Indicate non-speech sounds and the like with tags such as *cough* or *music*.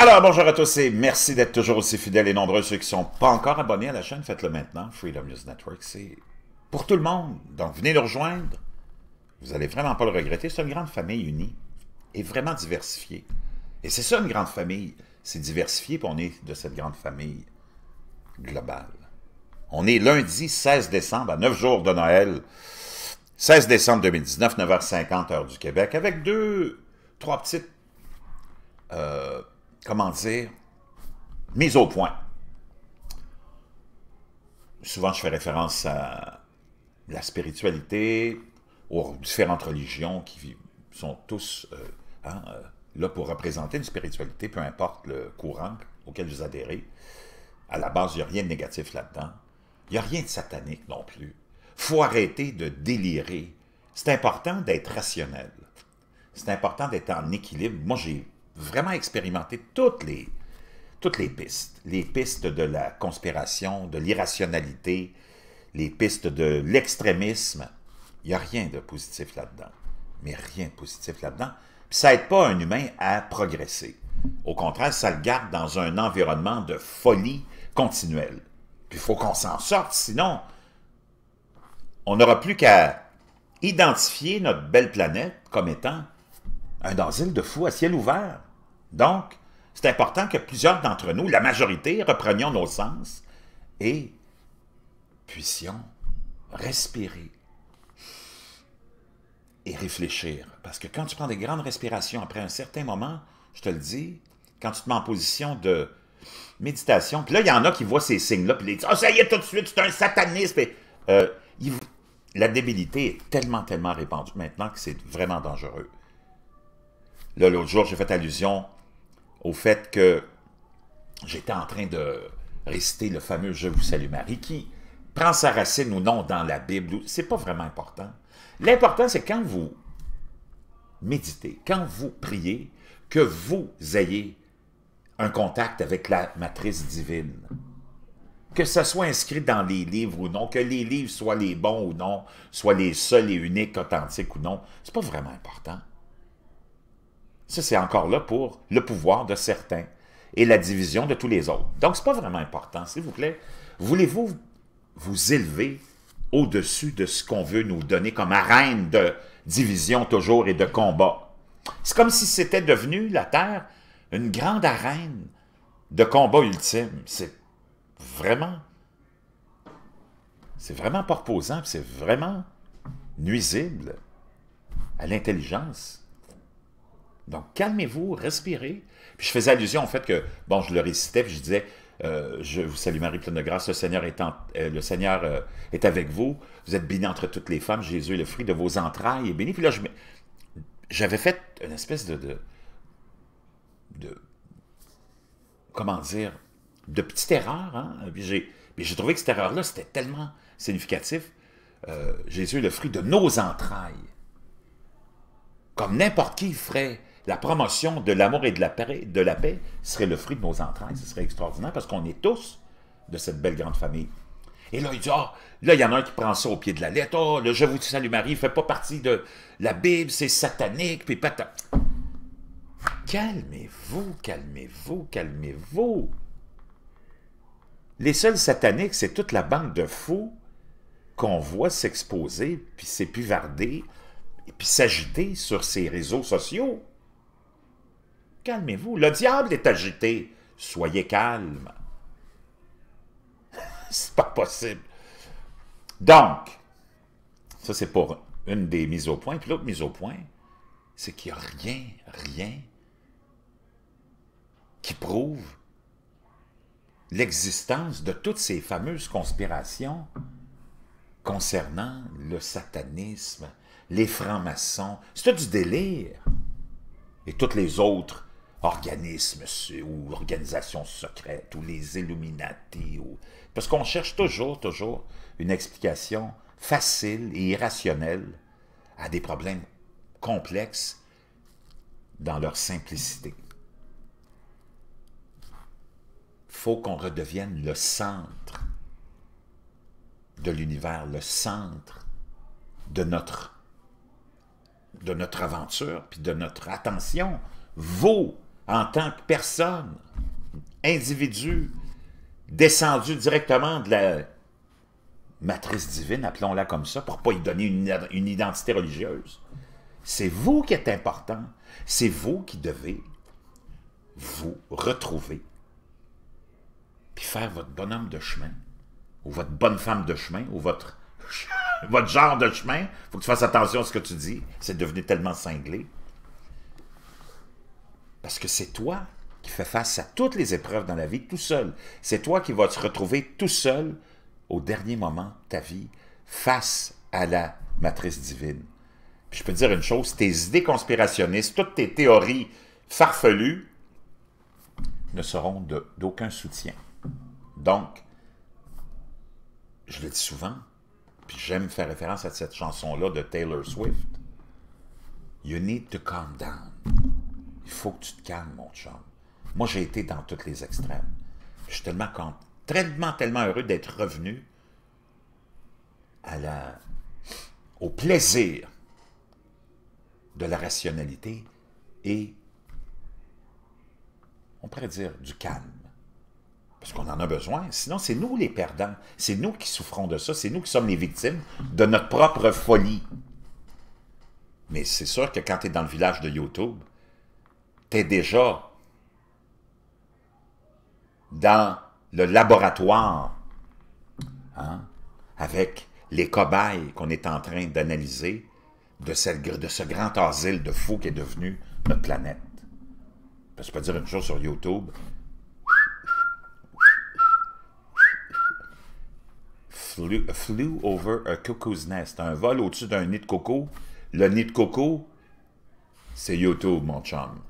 Alors, bonjour à tous et merci d'être toujours aussi fidèles et nombreux. Ceux qui ne sont pas encore abonnés à la chaîne, faites-le maintenant. Freedom News Network, c'est pour tout le monde. Donc, venez nous rejoindre. Vous n'allez vraiment pas le regretter. C'est une grande famille unie et vraiment diversifiée. Et c'est ça une grande famille. C'est diversifié, puis on est de cette grande famille globale. On est lundi 16 décembre, à 9 jours de Noël. 16 décembre 2019, 9h50, heure du Québec, avec deux, trois petites... Euh, comment dire, mise au point. Souvent, je fais référence à la spiritualité, aux différentes religions qui sont tous euh, hein, euh, là pour représenter une spiritualité, peu importe le courant auquel vous adhérez. À la base, il n'y a rien de négatif là-dedans. Il n'y a rien de satanique non plus. faut arrêter de délirer. C'est important d'être rationnel. C'est important d'être en équilibre. Moi, j'ai vraiment expérimenter toutes les, toutes les pistes. Les pistes de la conspiration, de l'irrationalité, les pistes de l'extrémisme. Il n'y a rien de positif là-dedans. Mais rien de positif là-dedans. Puis ça n'aide pas un humain à progresser. Au contraire, ça le garde dans un environnement de folie continuelle. Puis il faut qu'on s'en sorte, sinon, on n'aura plus qu'à identifier notre belle planète comme étant un dansile de fous à ciel ouvert. Donc, c'est important que plusieurs d'entre nous, la majorité, reprenions nos sens et puissions respirer et réfléchir. Parce que quand tu prends des grandes respirations, après un certain moment, je te le dis, quand tu te mets en position de méditation, puis là, il y en a qui voient ces signes-là, puis ils disent « Ah, ça y est, tout de suite, c'est un sataniste! Euh, la débilité est tellement, tellement répandue maintenant que c'est vraiment dangereux. Là, l'autre jour, j'ai fait allusion au fait que j'étais en train de réciter le fameux « Je vous salue Marie » qui prend sa racine ou non dans la Bible, c'est pas vraiment important. L'important, c'est quand vous méditez, quand vous priez, que vous ayez un contact avec la matrice divine. Que ça soit inscrit dans les livres ou non, que les livres soient les bons ou non, soient les seuls et uniques, authentiques ou non, c'est pas vraiment important. Ça, c'est encore là pour le pouvoir de certains et la division de tous les autres. Donc, ce n'est pas vraiment important, s'il vous plaît. Voulez-vous vous élever au-dessus de ce qu'on veut nous donner comme arène de division toujours et de combat? C'est comme si c'était devenu, la Terre, une grande arène de combat ultime. C'est vraiment... C'est vraiment pas reposant, c'est vraiment nuisible à l'intelligence donc, calmez-vous, respirez. Puis je faisais allusion au fait que, bon, je le récitais, puis je disais, euh, je vous salue Marie, pleine de grâce, le Seigneur est, euh, le Seigneur, euh, est avec vous, vous êtes bénie entre toutes les femmes, Jésus est le fruit de vos entrailles, et béni. Puis là, j'avais fait une espèce de, de, de, comment dire, de petite erreur, hein? puis j'ai trouvé que cette erreur-là, c'était tellement significatif. Jésus est le fruit de nos entrailles. Comme n'importe qui ferait la promotion de l'amour et de la, paix, serait le fruit de nos entrailles. Ce serait extraordinaire parce qu'on est tous de cette belle grande famille. Et là, il dit, ah, là, il y en a un qui prend ça au pied de la lettre. oh, ah, le Je vous salue Marie, il fait pas partie de la Bible, c'est satanique, puis pata. Calmez-vous, calmez-vous, calmez-vous. Les seuls sataniques, c'est toute la bande de fous qu'on voit s'exposer, puis s'épuvarder, puis s'agiter sur ces réseaux sociaux. Calmez-vous. Le diable est agité. Soyez calme. *laughs* c'est pas possible. Donc, ça c'est pour une des mises au point. Puis l'autre mise au point, c'est qu'il n'y a rien, rien qui prouve l'existence de toutes ces fameuses conspirations concernant le satanisme, les francs-maçons. C'est du délire. Et toutes les autres organismes ou organisations secrètes ou les Illuminati. Parce qu'on cherche toujours, toujours une explication facile et irrationnelle à des problèmes complexes dans leur simplicité. faut qu'on redevienne le centre de l'univers, le centre de notre, de notre aventure, puis de notre attention. Vos en tant que personne, individu, descendu directement de la matrice divine, appelons-la comme ça, pour ne pas y donner une, identité religieuse. C'est vous qui êtes important. C'est vous qui devez vous retrouver puis faire votre bonhomme de chemin ou votre bonne femme de chemin ou votre, *laughs* votre genre de chemin. faut que tu fasses attention à ce que tu dis. C'est devenu tellement cinglé. Parce que c'est toi qui fais face à toutes les épreuves dans la vie tout seul. C'est toi qui vas te retrouver tout seul au dernier moment de ta vie face à la matrice divine. Puis je peux te dire une chose, tes idées conspirationnistes, toutes tes théories farfelues ne seront d'aucun soutien. Donc, je le dis souvent, puis j'aime faire référence à cette chanson-là de Taylor Swift. You need to calm down il faut que tu te calmes, mon chum. Moi, j'ai été dans toutes les extrêmes. Je suis tellement, tellement, tellement heureux d'être revenu à au plaisir de la rationalité et, on pourrait dire, du calme. Parce qu'on en a besoin. Sinon, c'est nous les perdants. C'est nous qui souffrons de ça. C'est nous qui sommes les victimes de notre propre folie. Mais c'est sûr que quand tu es dans le village de YouTube, t'es déjà dans le laboratoire hein, avec les cobayes qu'on est en train d'analyser de, de, ce grand asile de fous qui est devenu notre planète. je peux dire une chose sur YouTube. Flew, flew over a cuckoo's nest. Un vol au-dessus d'un nid de coco. Le nid de coco, c'est YouTube, mon chum.